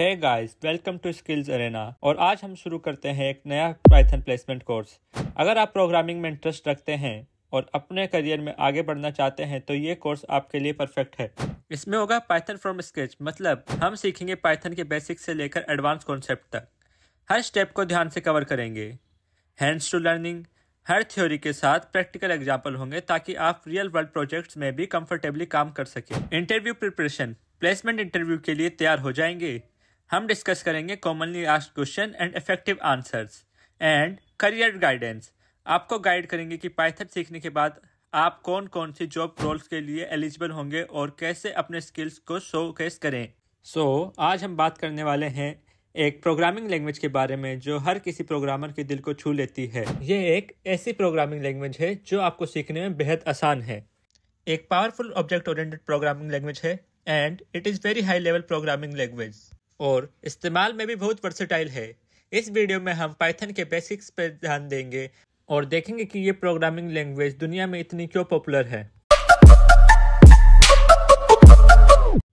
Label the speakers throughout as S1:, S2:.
S1: है guys welcome to Skills Arena और आज हम शुरू करते हैं एक नया पाइथन प्लेसमेंट कोर्स अगर आप प्रोग्रामिंग में इंटरेस्ट रखते हैं और अपने करियर में आगे बढ़ना चाहते हैं तो ये कोर्स आपके लिए परफेक्ट है इसमें होगा पाइथन फ्रॉम स्केच मतलब हम सीखेंगे पाइथन के बेसिक से लेकर एडवांस कॉन्सेप्ट तक हर स्टेप को ध्यान से कवर करेंगे हैंड्स टू लर्निंग हर थ्योरी के साथ प्रैक्टिकल एग्जाम्पल होंगे ताकि आप रियल वर्ल्ड प्रोजेक्ट्स में भी कंफर्टेबली काम कर सकें इंटरव्यू प्रिपरेशन प्लेसमेंट इंटरव्यू के लिए तैयार हो जाएंगे हम डिस्कस करेंगे commonly ask question and effective answers and career guidance आपको गाइड करेंगे कि पाइथन सीखने के बाद आप कौन कौन सी जॉब रोल्स के लिए एलिजिबल होंगे और कैसे अपने स्किल्स को शोकेस करें सो so, आज हम बात करने वाले हैं एक प्रोग्रामिंग लैंग्वेज के बारे में जो हर किसी प्रोग्रामर के दिल को छू लेती है ये एक ऐसी प्रोग्रामिंग लैंग्वेज है जो आपको सीखने में बेहद आसान है एक powerful object oriented programming language है and it is very high level programming language और इस्तेमाल में भी बहुत वर्सेटाइल है इस वीडियो में हम पाइथन के बेसिक्स पर ध्यान देंगे और देखेंगे कि ये प्रोग्रामिंग लैंग्वेज दुनिया में इतनी क्यों पॉपुलर है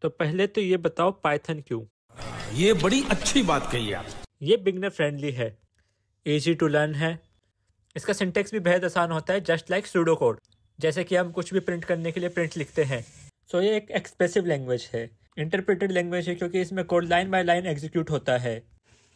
S1: तो पहले तो ये बताओ पाइथन क्यों ये बड़ी अच्छी बात कही आप ये बिगनर फ्रेंडली है इजी टू लर्न है इसका सिंटेक्स भी बेहद आसान होता है जस्ट लाइक स्टूडो कोड जैसे कि हम कुछ भी प्रिंट करने के लिए प्रिंट लिखते हैं सो so, ये एक एक्सप्रेसिव लैंग्वेज है इंटरप्रेटेड लैंग्वेज है क्योंकि इसमें code line by line execute होता है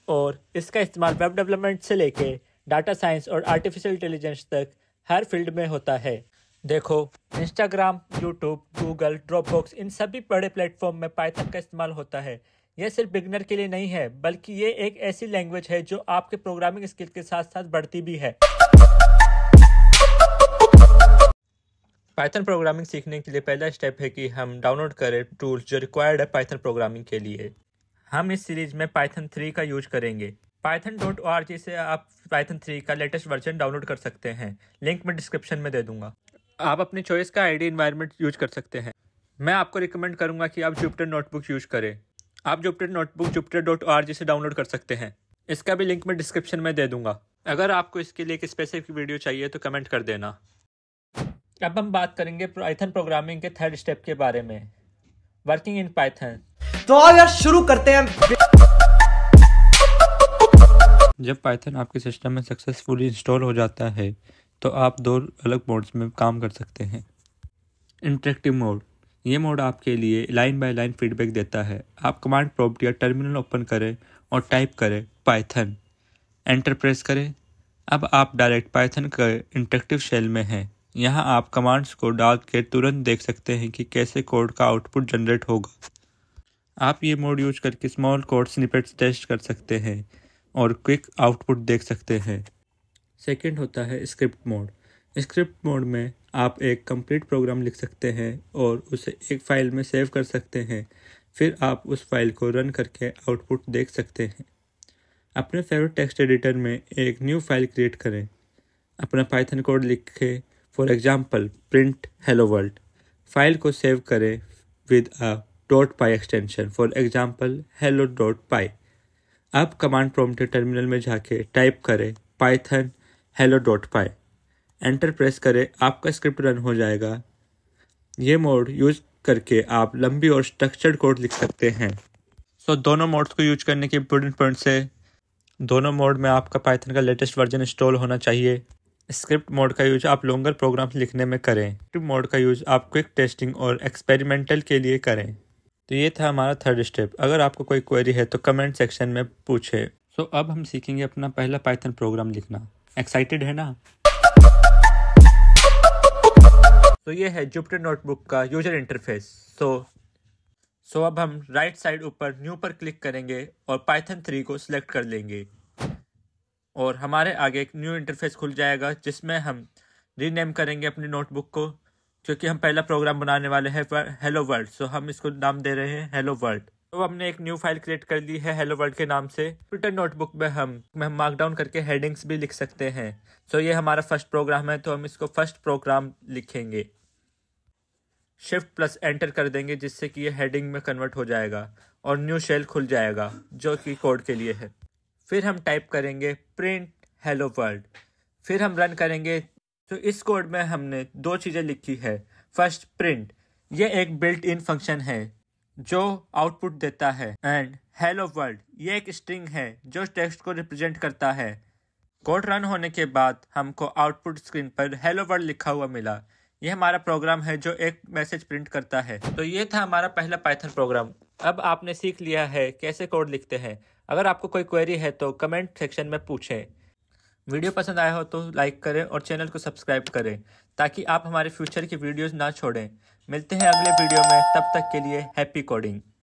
S1: और इसका इस्तेमाल वेब डेवलपमेंट से लेके डाटा साइंस और आर्टिफिशियल इंटेलिजेंस तक हर फील्ड में होता है देखो इंस्टाग्राम यूट्यूब गूगल ड्रॉपबॉक्स इन सभी बड़े प्लेटफॉर्म में पाइथन का इस्तेमाल होता है यह सिर्फ बिगनर के लिए नहीं है बल्कि ये एक ऐसी लैंग्वेज है जो आपके प्रोग्रामिंग स्किल के साथ साथ बढ़ती भी है पाइथन प्रोग्रामिंग सीखने के लिए पहला स्टेप है कि हम डाउनलोड करें टूल्स जो रिक्वायर्ड है पाइथन प्रोग्रामिंग के लिए हम इस सीरीज में पाइथन थ्री का यूज करेंगे Python dot O R G से आप पाइथन थ्री का लेटेस्ट वर्जन डाउनलोड कर सकते हैं लिंक मैं डिस्क्रिप्शन में दे दूंगा आप अपनी चॉइस का आईडी इन्वायरमेंट यूज कर सकते हैं मैं आपको रिकमेंड करूंगा कि आप जुपिटर नोटबुक यूज करें आप Jupyter notebook Jupyter dot O R G से डाउनलोड कर सकते हैं इसका भी लिंक मैं डिस्क्रिप्शन में दे दूंगा अगर आपको इसके लिए एक स्पेसिफिक वीडियो चाहिए तो कमेंट कर देना अब हम बात करेंगे पाइथन प्रोग्रामिंग के थर्ड स्टेप के बारे में वर्किंग इन पाइथन तो आओ यार शुरू करते हैं जब पाइथन आपके सिस्टम में सक्सेसफुली इंस्टॉल हो जाता है तो आप दो अलग मोड्स में काम कर सकते हैं इंटरेक्टिव मोड ये मोड आपके लिए लाइन बाय लाइन फीडबैक देता है आप कमांड प्रॉम्प्ट या टर्मिनल ओपन करें और टाइप करें पाइथन एंटर प्रेस करें अब आप डायरेक्ट पाइथन के इंटरेक्टिव शेल में हैं यहाँ आप कमांड्स को डाल के तुरंत देख सकते हैं कि कैसे कोड का आउटपुट जनरेट होगा आप ये मोड यूज करके स्मॉल कोड स्निपेट्स टेस्ट कर सकते हैं और क्विक आउटपुट देख सकते हैं सेकंड होता है स्क्रिप्ट मोड स्क्रिप्ट मोड में आप एक कंप्लीट प्रोग्राम लिख सकते हैं और उसे एक फ़ाइल में सेव कर सकते हैं फिर आप उस फाइल को रन करके आउटपुट देख सकते हैं अपने फेवरेट टेक्स्ट एडिटर में एक न्यू फाइल क्रिएट करें अपना पाइथन कोड लिखें for example print hello world file को सेव करें with a dot py extension for example hello dot py अब कमांड प्रोमटे टर्मिनल में जाके टाइप करें Python hello dot py enter press करें आपका स्क्रिप्ट रन हो जाएगा ये मोड यूज करके आप लंबी और स्ट्रक्चर्ड कोड लिख सकते हैं सो so, दोनों मोड्स को यूज करने के इम्पोर्टेंट पॉइंट्स है दोनों मोड में आपका पाइथन का लेटेस्ट वर्जन इंस्टॉल होना चाहिए स्क्रिप्ट मोड का यूज आप लॉन्गर प्रोग्राम्स लिखने में करें स्क्रिप्ट मोड का यूज आप क्विक टेस्टिंग और एक्सपेरिमेंटल के लिए करें तो ये था हमारा थर्ड स्टेप अगर आपको कोई क्वेरी है तो कमेंट सेक्शन में पूछे सो so, अब हम सीखेंगे अपना पहला पाइथन प्रोग्राम लिखना एक्साइटेड है ना तो ये है जुपिटर नोटबुक का यूजर इंटरफेस सो सो अब हम राइट साइड ऊपर न्यू पर क्लिक करेंगे और पाइथन थ्री को सिलेक्ट कर लेंगे और हमारे आगे एक न्यू इंटरफेस खुल जाएगा जिसमें हम रीनेम करेंगे अपनी नोटबुक को क्योंकि हम पहला प्रोग्राम बनाने वाले हैं हेलो वर्ल्ड सो हम इसको नाम दे रहे हैं हेलो वर्ल्ड तो हमने एक न्यू फाइल क्रिएट कर ली है हेलो वर्ल्ड के नाम से ट्विटर नोटबुक में हम हम मार्कडाउन करके हेडिंग्स भी लिख सकते हैं सो ये हमारा फर्स्ट प्रोग्राम है तो हम इसको फर्स्ट प्रोग्राम लिखेंगे शिफ्ट प्लस एंटर कर देंगे जिससे कि ये हेडिंग में कन्वर्ट हो जाएगा और न्यू शेल खुल जाएगा जो कि कोड के लिए है फिर हम टाइप करेंगे प्रिंट हेलो वर्ल्ड फिर हम रन करेंगे तो इस कोड में हमने दो चीज़ें लिखी है फर्स्ट प्रिंट ये एक बिल्ट इन फंक्शन है जो आउटपुट देता है एंड हेलो वर्ल्ड ये एक स्ट्रिंग है जो टेक्स्ट को रिप्रेजेंट करता है कोड रन होने के बाद हमको आउटपुट स्क्रीन पर हेलो वर्ल्ड लिखा हुआ मिला यह हमारा प्रोग्राम है जो एक मैसेज प्रिंट करता है तो ये था हमारा पहला पाइथन प्रोग्राम अब आपने सीख लिया है कैसे कोड लिखते हैं अगर आपको कोई क्वेरी है तो कमेंट सेक्शन में पूछें वीडियो पसंद आया हो तो लाइक करें और चैनल को सब्सक्राइब करें ताकि आप हमारे फ्यूचर की वीडियोस ना छोड़ें मिलते हैं अगले वीडियो में तब तक के लिए हैप्पी कोडिंग